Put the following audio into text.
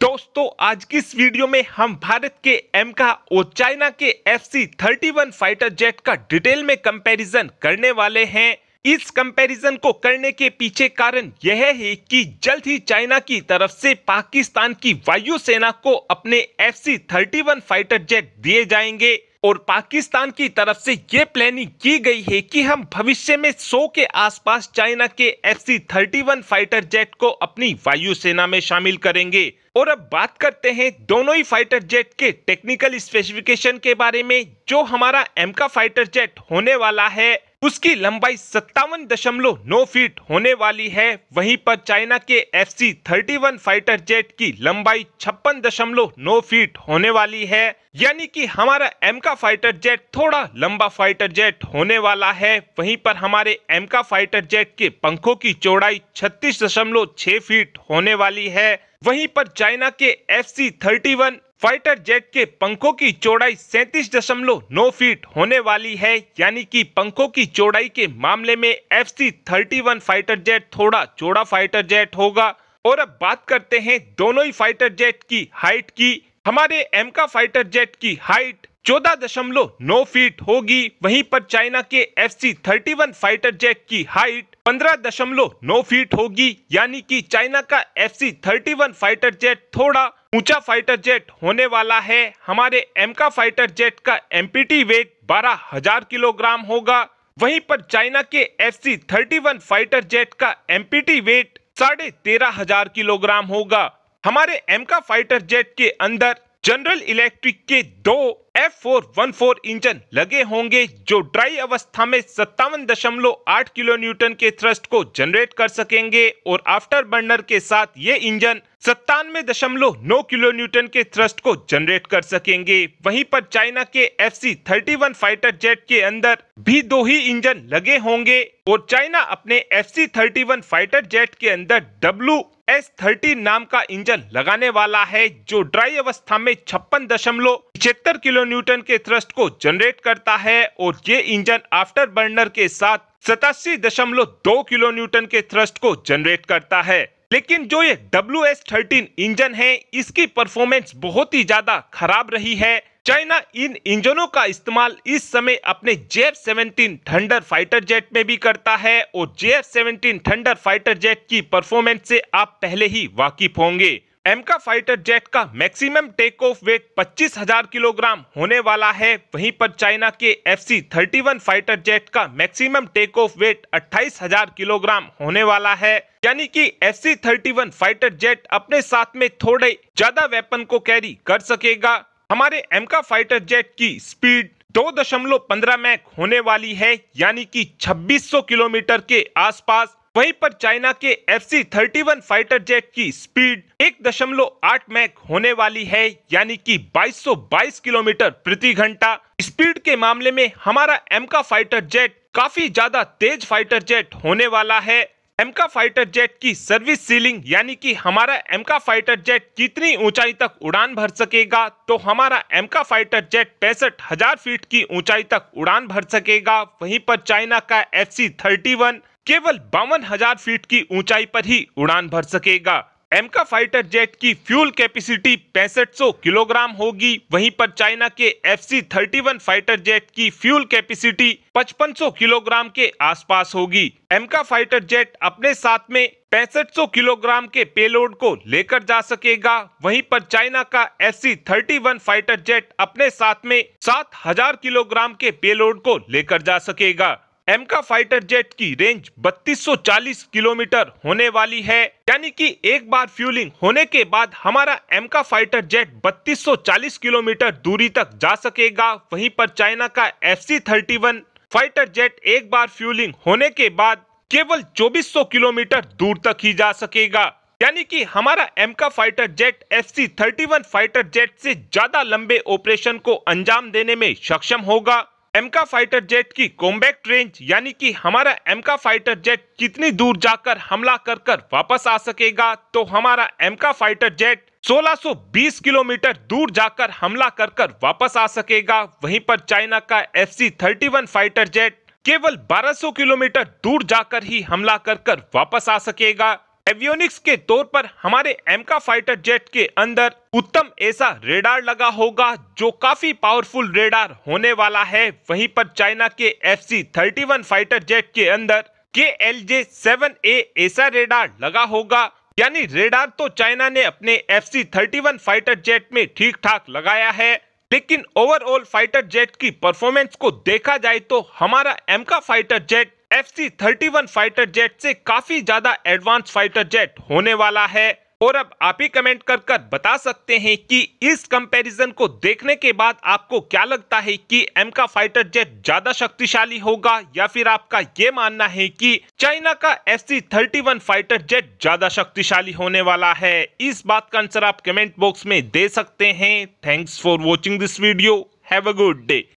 दोस्तों आज की इस वीडियो में हम भारत के एम का और चाइना के F C thirty one fighter jet का डिटेल में कंपैरिजन करने वाले हैं इस कंपैरिजन को करने के पीछे कारण यह है कि जल्द ही चाइना की तरफ से पाकिस्तान की वायुसेना को अपने F C thirty one fighter jet दिए जाएंगे और पाकिस्तान की तरफ से ये प्लानिंग की गई है कि हम भविष्य में 100 के आसपास चाइना के F C thirty one fighter jet को अपनी वायुसेना में शामिल करेंगे और अब बात करते हैं दोनों ही फाइटर जेट के टेक्निकल स्पेसिफिकेशन के बारे में जो हमारा एम का फाइटर जेट होने वाला है उसकी लंबाई सत्तावन दशमलव नौ फीट होने वाली है वहीं पर चाइना के F C thirty one fighter jet की लंबाई छप्पन दशमलव नौ फीट होने वाली है यानी कि हमारा एम का फाइटर जेट थोड़ा लंबा फाइटर जेट होने वाला है वहीं पर हमारे एम का फाइटर जेट के पंखों की चौड़ाई छत्तीस दशमलव छह फीट होने वाली है वहीं पर चाइना के F C thirty one fighter jet के पंखों की चौड़ाई सैतीस दशमलव नौ फीट होने वाली है यानी कि पंखों की चौड़ाई के मामले में F C thirty one fighter jet थोड़ा चौड़ा फाइटर जेट होगा और अब बात करते हैं दोनों ही फाइटर जेट की हाइट की हमारे एम का फाइटर जेट की हाइट चौदह दशमलव नौ फीट होगी वहीं पर चाइना के F C thirty one fighter jet की हाइट पंद्रह दशमलव नौ फीट होगी यानी कि चाइना का F C thirty one fighter jet थोड़ा ऊंचा फाइटर जेट होने वाला है हमारे एमका फाइटर जेट का एमपीटी वेट बारह हजार किलोग्राम होगा वहीं पर चाइना के F C thirty one fighter jet का एमपीटी वेट साढ़े तेरह हजार किलोग्राम होगा हमारे एमका फाइटर जेट के अंदर जनरल इलेक्ट्रिक के दो F four one four engine लगे होंगे जो ड्राई अवस्था में सत्तावन दशमलव आठ किलो न्यूटन के थ्रस्ट को जनरेट कर सकेंगे और आफ्टर बर्नर के साथ ये इंजन सत्तानवे दशमलव नौ किलो न्यूटन के थ्रस्ट को जनरेट कर सकेंगे वहीं पर चाइना के F C thirty one fighter jet के अंदर भी दो ही इंजन लगे होंगे और चाइना अपने F C thirty one fighter jet के अंदर डब्लू एस थर्टी नाम का इंजन लगाने वाला है जो ड्राई अवस्था में छप्पन दशमलव पिछहत्तर किलो न्यूटन के थ्रस्ट को जनरेट करता है और ये इंजन आफ्टर बर्नर के साथ सतासी दशमलव दो किलो न्यूटन के थ्रस्ट को जनरेट करता है लेकिन जो ये डब्ल्यू एस थर्टीन इंजन है इसकी परफॉर्मेंस बहुत ही ज्यादा खराब रही है चाइना इन इंजनों का इस्तेमाल इस समय अपने JF seventeen thunder fighter jet में भी करता है और JF seventeen thunder fighter jet की परफॉर्मेंस से आप पहले ही वाकिफ होंगे एमका फाइटर जेट का maximum take off weight 25,000 kilogram होने वाला है वहीं पर चाइना के F C thirty fighter jet का maximum take off weight 28,000 kilogram होने वाला है यानी कि F C thirty fighter jet अपने साथ में थोड़े ज्यादा वेपन को कैरी कर सकेगा हमारे एमका फाइटर जेट की स्पीड दो दशमलव पंद्रह मैक होने वाली है यानी कि 2600 किलोमीटर के आसपास वहीं पर चाइना के F C thirty one fighter jet की स्पीड एक दशमलव आठ मैक होने वाली है यानी कि 2222 किलोमीटर प्रति घंटा स्पीड के मामले में हमारा एम का फाइटर जेट काफी ज्यादा तेज फाइटर जेट होने वाला है एमका फाइटर जेट की सर्विस सीलिंग यानी कि हमारा एमका फाइटर जेट कितनी ऊंचाई तक उड़ान भर सकेगा तो हमारा एमका फाइटर जेट पैंसठ हजार फीट की ऊंचाई तक उड़ान भर सकेगा वहीं पर चाइना का एफ सी थर्टी वन केवल बावन हजार फीट की ऊंचाई पर ही उड़ान भर सकेगा एमका फाइटर जेट की फ्यूल कैपेसिटी पैंसठ किलोग्राम होगी वहीं पर चाइना के एफ सी फाइटर जेट की फ्यूल कैपेसिटी 5500 किलोग्राम के आसपास होगी एमका फाइटर जेट अपने साथ में पैंसठ किलोग्राम के पेलोड को लेकर जा सकेगा वहीं पर चाइना का एफ सी फाइटर जेट अपने साथ में 7000 किलोग्राम के पेलोड को लेकर जा सकेगा एम का फाइटर जेट की रेंज 3240 किलोमीटर होने वाली है यानी कि एक बार फ्यूलिंग होने के बाद हमारा AMCA fighter jet 3240 kilometre दूरी तक जा सकेगा वहीं पर चाइना का एफ सी फाइटर जेट एक बार फ्यूलिंग होने के बाद केवल 2400 किलोमीटर दूर तक ही जा सकेगा यानी कि हमारा AMCA fighter jet F C thirty fighter jet से ज्यादा लंबे ऑपरेशन को अंजाम देने में सक्षम होगा एमका फाइटर जेट की कॉम्बैक्ट रेंज यानी कि हमारा एमका फाइटर जेट कितनी दूर जाकर हमला कर कर वापस आ सकेगा तो हमारा एमका फाइटर जेट 1620 किलोमीटर दूर जाकर हमला कर कर वापस आ सकेगा वहीं पर चाइना का एफ सी फाइटर जेट केवल 1200 किलोमीटर दूर जाकर ही हमला कर कर वापस आ सकेगा एवियोनिक्स के तौर पर हमारे एमका फाइटर जेट के अंदर उत्तम ऐसा रेडार लगा होगा जो काफी पावरफुल रेडार होने वाला है वहीं पर चाइना के F C thirty one fighter jet के अंदर के एल जे सेवन ए ऐसा रेडार लगा होगा यानी रेडार तो चाइना ने अपने F C thirty one fighter jet में ठीक ठाक लगाया है लेकिन ओवरऑल फाइटर जेट की परफॉर्मेंस को देखा जाए तो हमारा AMCA fighter jet F C thirty one fighter jet से काफी ज्यादा एडवांस फाइटर जेट होने वाला है और अब आप ही कमेंट कर कर बता सकते हैं कि इस कंपैरिजन को देखने के बाद आपको क्या लगता है कि एम का फाइटर जेट ज्यादा शक्तिशाली होगा या फिर आपका ये मानना है कि चाइना का F C thirty one fighter jet ज्यादा शक्तिशाली होने वाला है इस बात का आंसर आप कमेंट बॉक्स में दे सकते हैं thanks for watching this video have a good day